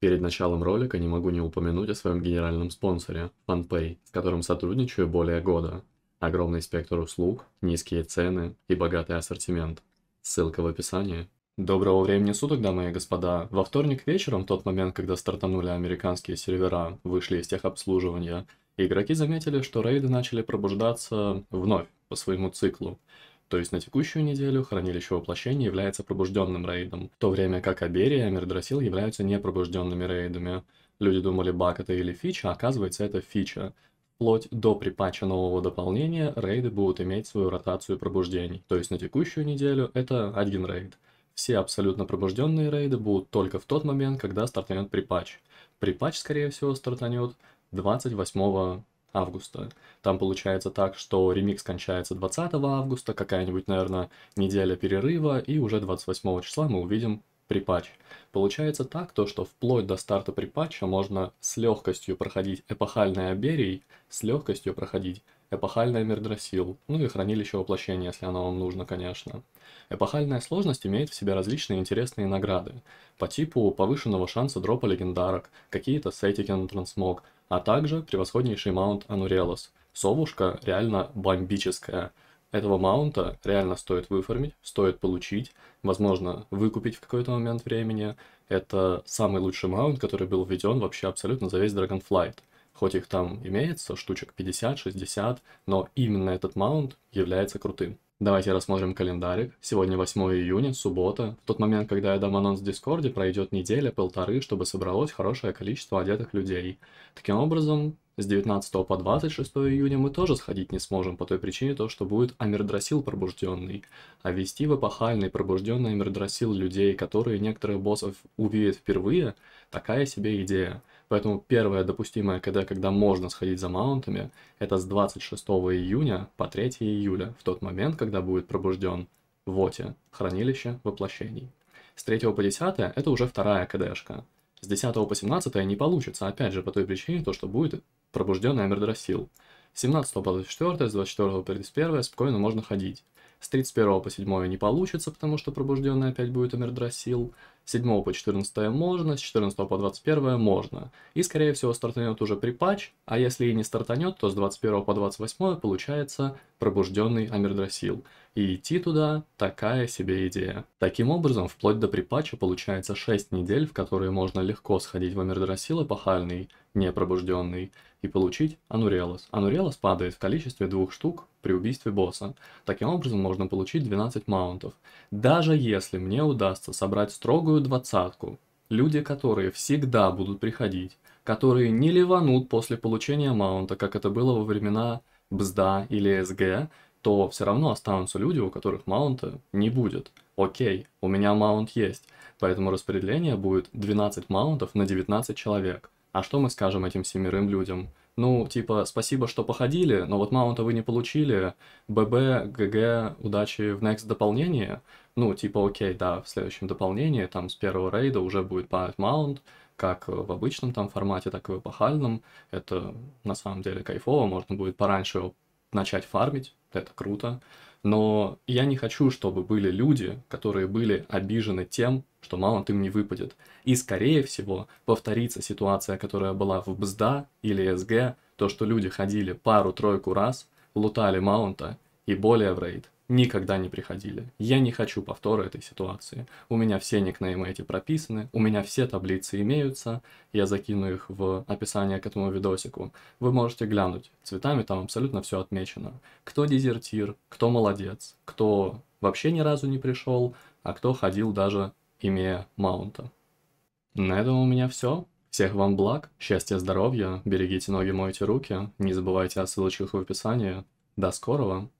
Перед началом ролика не могу не упомянуть о своем генеральном спонсоре, FunPay, с которым сотрудничаю более года. Огромный спектр услуг, низкие цены и богатый ассортимент. Ссылка в описании. Доброго времени суток, дамы и господа. Во вторник вечером, в тот момент, когда стартанули американские сервера, вышли из техобслуживания, игроки заметили, что рейды начали пробуждаться вновь по своему циклу. То есть на текущую неделю хранилище воплощения является пробужденным рейдом, в то время как Аберия и Мердрасил являются непробужденными рейдами. Люди думали, баг это или фича, а оказывается это фича. Вплоть до припача нового дополнения рейды будут иметь свою ротацию пробуждений. То есть на текущую неделю это один рейд. Все абсолютно пробужденные рейды будут только в тот момент, когда стартанет припач. Припач, скорее всего, стартанет 28 августа. Там получается так, что ремикс кончается 20 августа, какая-нибудь, наверное, неделя перерыва, и уже 28 числа мы увидим припатч. Получается так, то, что вплоть до старта припатча можно с легкостью проходить эпохальный Аберий, с легкостью проходить эпохальное Мердросил, ну и хранилище воплощения, если оно вам нужно, конечно. Эпохальная сложность имеет в себе различные интересные награды, по типу повышенного шанса дропа легендарок, какие-то сетики на трансмог, а также превосходнейший маунт Анурелос. Совушка реально бомбическая. Этого маунта реально стоит выформить, стоит получить, возможно, выкупить в какой-то момент времени. Это самый лучший маунт, который был введен вообще абсолютно за весь Dragonflight. Хоть их там имеется штучек 50-60, но именно этот маунт является крутым. Давайте рассмотрим календарик. Сегодня 8 июня, суббота. В тот момент, когда я дам анонс в Дискорде, пройдет неделя-полторы, чтобы собралось хорошее количество одетых людей. Таким образом, с 19 по 26 июня мы тоже сходить не сможем по той причине, то, что будет Амирдрасил пробужденный. А вести в эпохальный пробужденный Амирдрасил людей, которые некоторых боссов увидят впервые, такая себе идея. Поэтому первая допустимая КД, когда можно сходить за маунтами, это с 26 июня по 3 июля, в тот момент, когда будет пробужден Воте, хранилище воплощений. С 3 по 10 это уже вторая КДшка. С 10 по 17 не получится, опять же, по той причине, то, что будет пробужденная Мердрасил. С 17 по 24, с 24 по 31 спокойно можно ходить. С 31 по 7 не получится, потому что пробужденный опять будет Эмердрасил. 7 по 14 можно, с 14 по 21 можно. И скорее всего стартанет уже при припач, а если и не стартанет, то с 21 по 28 получается пробужденный Амирдрасил. И идти туда – такая себе идея. Таким образом, вплоть до припача получается 6 недель, в которые можно легко сходить в Амирдрасил эпохальный, непробужденный, и получить Анурелос. Анурелос падает в количестве двух штук при убийстве босса. Таким образом, можно получить 12 маунтов. Даже если мне удастся собрать строгую строгую двадцатку. Люди, которые всегда будут приходить, которые не ливанут после получения маунта, как это было во времена БЗДА или СГ, то все равно останутся люди, у которых маунта не будет. Окей, у меня маунт есть, поэтому распределение будет 12 маунтов на 19 человек. А что мы скажем этим семерым людям? ну, типа, спасибо, что походили, но вот маунта вы не получили, ББ, ГГ, удачи в next дополнении. Ну, типа, окей, да, в следующем дополнении, там, с первого рейда уже будет падать маунт, как в обычном там формате, так и в эпохальном. Это, на самом деле, кайфово, можно будет пораньше его начать фармить, это круто. Но я не хочу, чтобы были люди, которые были обижены тем, что мамонт им не выпадет. И, скорее всего, повторится ситуация, которая была в БСДА или СГ, то, что люди ходили пару-тройку раз, лутали маунта и более в рейд никогда не приходили. Я не хочу повтора этой ситуации. У меня все никнеймы эти прописаны, у меня все таблицы имеются, я закину их в описание к этому видосику. Вы можете глянуть, цветами там абсолютно все отмечено. Кто дезертир, кто молодец, кто вообще ни разу не пришел, а кто ходил даже имея маунта. На этом у меня все. Всех вам благ, счастья, здоровья, берегите ноги, мойте руки, не забывайте о ссылочках в описании. До скорого!